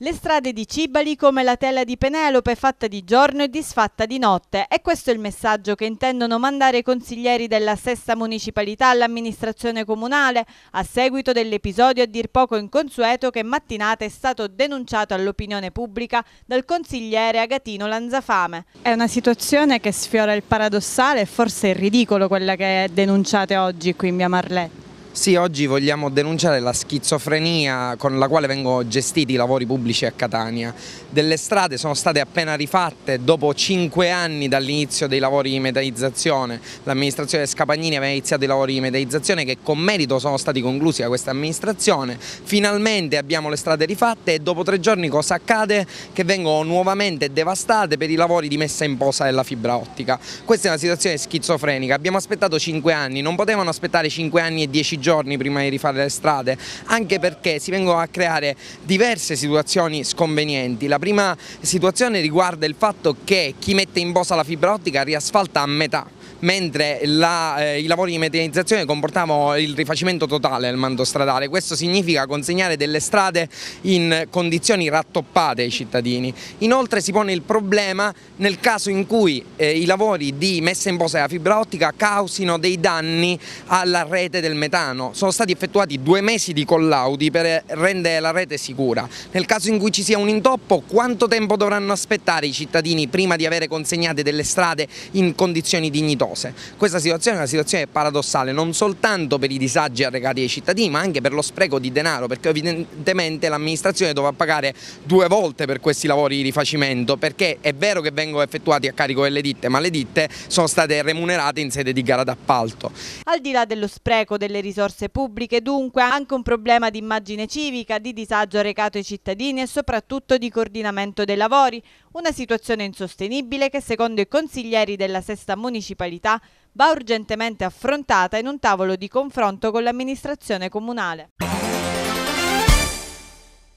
Le strade di Cibali come la tela di Penelope fatta di giorno e disfatta di notte e questo è il messaggio che intendono mandare i consiglieri della stessa municipalità all'amministrazione comunale a seguito dell'episodio a dir poco inconsueto che mattinata è stato denunciato all'opinione pubblica dal consigliere Agatino Lanzafame. È una situazione che sfiora il paradossale e forse il ridicolo quella che denunciate oggi qui in via Marletti. Sì, oggi vogliamo denunciare la schizofrenia con la quale vengono gestiti i lavori pubblici a Catania. Delle strade sono state appena rifatte dopo cinque anni dall'inizio dei lavori di metallizzazione. L'amministrazione Scapagnini aveva iniziato i lavori di metallizzazione che con merito sono stati conclusi da questa amministrazione. Finalmente abbiamo le strade rifatte e dopo tre giorni cosa accade? Che vengono nuovamente devastate per i lavori di messa in posa della fibra ottica. Questa è una situazione schizofrenica. Abbiamo aspettato cinque anni, non potevano aspettare cinque anni e dieci giorni giorni prima di rifare le strade, anche perché si vengono a creare diverse situazioni sconvenienti. La prima situazione riguarda il fatto che chi mette in posa la fibra ottica riasfalta a metà mentre la, eh, i lavori di metinizzazione comportavano il rifacimento totale del mando stradale. Questo significa consegnare delle strade in condizioni rattoppate ai cittadini. Inoltre si pone il problema nel caso in cui eh, i lavori di messa in posa della fibra ottica causino dei danni alla rete del metano. Sono stati effettuati due mesi di collaudi per rendere la rete sicura. Nel caso in cui ci sia un intoppo, quanto tempo dovranno aspettare i cittadini prima di avere consegnate delle strade in condizioni dignitose? cose. Questa situazione è una situazione paradossale non soltanto per i disagi arrecati ai cittadini ma anche per lo spreco di denaro perché evidentemente l'amministrazione dovrà pagare due volte per questi lavori di rifacimento perché è vero che vengono effettuati a carico delle ditte ma le ditte sono state remunerate in sede di gara d'appalto. Al di là dello spreco delle risorse pubbliche dunque anche un problema di immagine civica, di disagio arrecato ai cittadini e soprattutto di coordinamento dei lavori, una situazione insostenibile che secondo i consiglieri della sesta municipalità disabilità va urgentemente affrontata in un tavolo di confronto con l'amministrazione comunale.